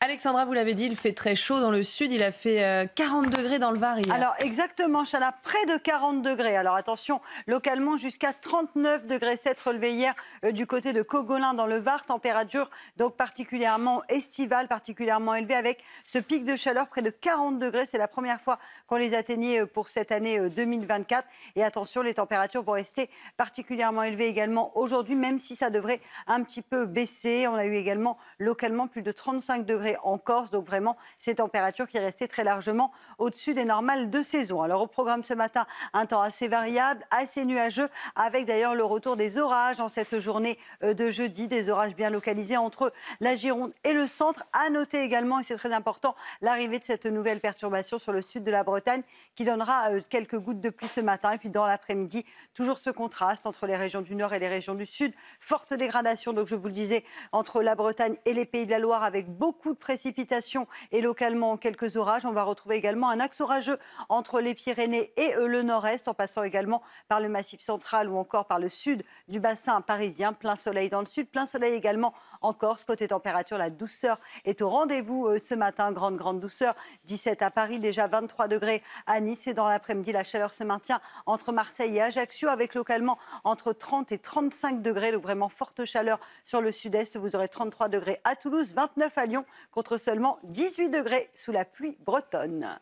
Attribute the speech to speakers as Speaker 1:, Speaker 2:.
Speaker 1: Alexandra, vous l'avez dit, il fait très chaud dans le sud. Il a fait 40 euh, degrés dans le Var. Hier. Alors exactement, Chana, près de 40 degrés. Alors attention, localement jusqu'à 39 degrés 7 relevé hier euh, du côté de Cogolin dans le Var. Température donc particulièrement estivale, particulièrement élevée avec ce pic de chaleur près de 40 degrés. C'est la première fois qu'on les atteignait euh, pour cette année 2024. Et attention, les températures vont rester particulièrement élevées également aujourd'hui, même si ça devrait un petit peu baisser. On a eu également localement plus de 35 degrés en Corse. Donc vraiment, ces températures qui restaient très largement au-dessus des normales de saison. Alors au programme ce matin, un temps assez variable, assez nuageux, avec d'ailleurs le retour des orages en cette journée euh, de jeudi, des orages bien localisés entre la Gironde et le centre. À noter également, et c'est très important, l'arrivée de cette nouvelle perturbation sur le sud de la Bretagne qui donnera euh, quelques gouttes de pluie ce matin. Et puis dans l'après-midi, toujours ce contraste entre les régions du nord et les régions du sud. Forte dégradation, donc je vous le disais, entre la Bretagne et les pays de la Loire avec beaucoup précipitations et localement quelques orages. On va retrouver également un axe orageux entre les Pyrénées et euh, le nord-est, en passant également par le massif central ou encore par le sud du bassin parisien. Plein soleil dans le sud, plein soleil également en Corse. Côté température, la douceur est au rendez-vous euh, ce matin. Grande, grande douceur. 17 à Paris, déjà 23 degrés à Nice. Et dans l'après-midi, la chaleur se maintient entre Marseille et Ajaccio, avec localement entre 30 et 35 degrés. Donc vraiment forte chaleur sur le sud-est. Vous aurez 33 degrés à Toulouse, 29 à Lyon, contre seulement 18 degrés sous la pluie bretonne.